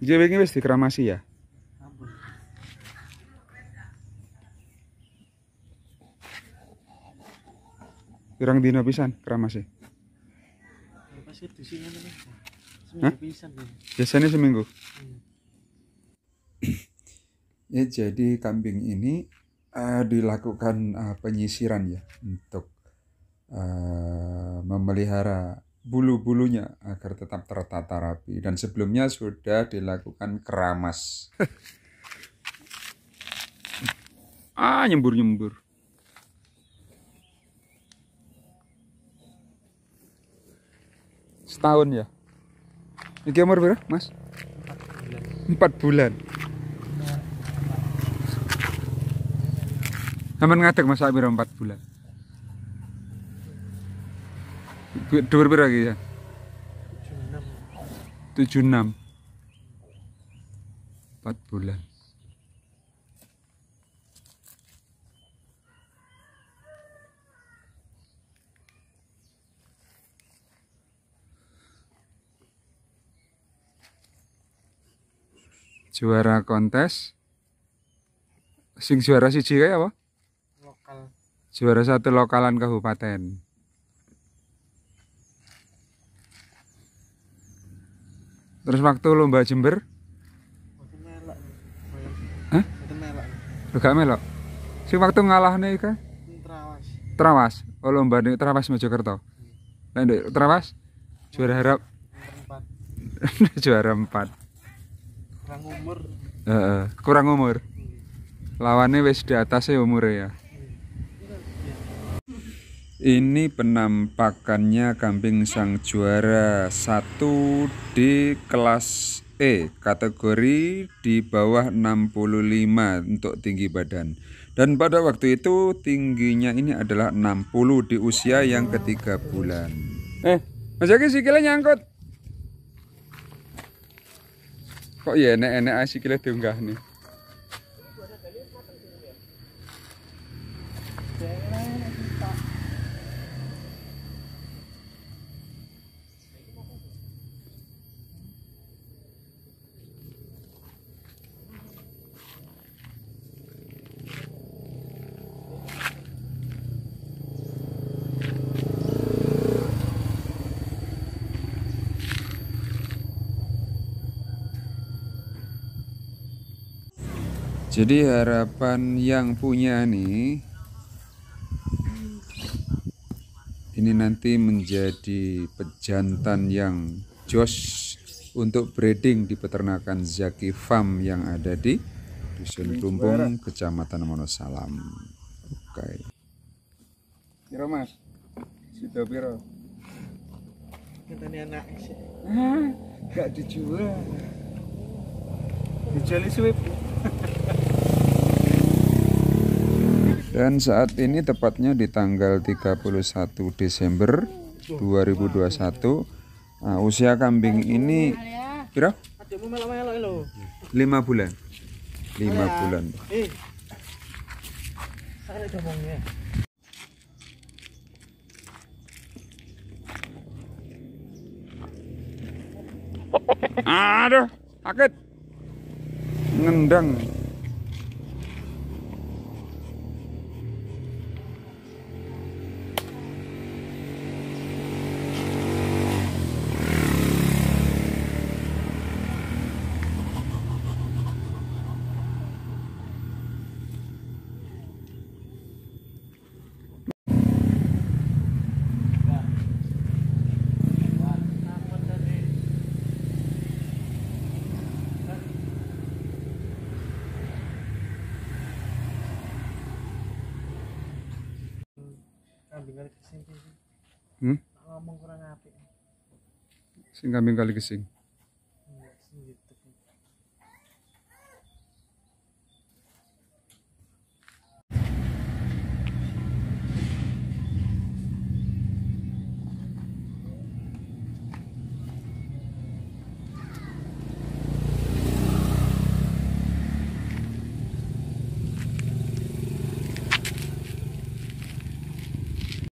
Jadi ini wis dikramasi ya? Pirang dina pisan kramasi? Kramasi nih. Seminggu pisan. Biasanya seminggu. Hmm. ya jadi kambing ini uh, dilakukan uh, penyisiran ya untuk uh, memelihara bulu-bulunya agar tetap tertata rapi dan sebelumnya sudah dilakukan keramas ah nyembur-nyembur setahun ya ini umur berapa mas? 4 bulan, 4 bulan. Aman ngadeg mas abir 4 bulan dua pira iki ya? 76. 76. 4 bulan. Juara kontes. Sing juara siji kayak apa? Lokal. Juara satu lokalan kabupaten. Terus waktu lomba Jember? melok. Hah? melok. Si waktu ngalah nih kan? Terawas. Terawas. Oh lomba nih Terawas Mojokerto. Nah, iya. Terawas juara harap. juara empat. Kurang umur. eh uh, kurang umur. Iya. Lawannya wis di atas ya umurnya. ya. Ini penampakannya kambing sang juara satu di kelas E kategori di bawah 65 untuk tinggi badan. Dan pada waktu itu tingginya ini adalah 60 di usia yang ketiga bulan. Eh, Mas Yogi sikilnya nyangkut. Kok ya enek-enek sikilnya diunggah nih. Jadi harapan yang punya nih ini nanti menjadi pejantan yang josh untuk breeding di peternakan Zaki Farm yang ada di Dusun Klumpung, Kecamatan Monosalam. Oke. Okay. Kira mas, sudah kira. anak sih. nggak gak dijual. Dijual suwe Dan saat ini tepatnya di tanggal 31 Desember 2021 nah, usia kambing ini kira 5 bulan 5 bulan aduh sakit ngendang kambing hmm? kaligising. Hmm? Ngomong kurang apik. Sing kambing kaligising.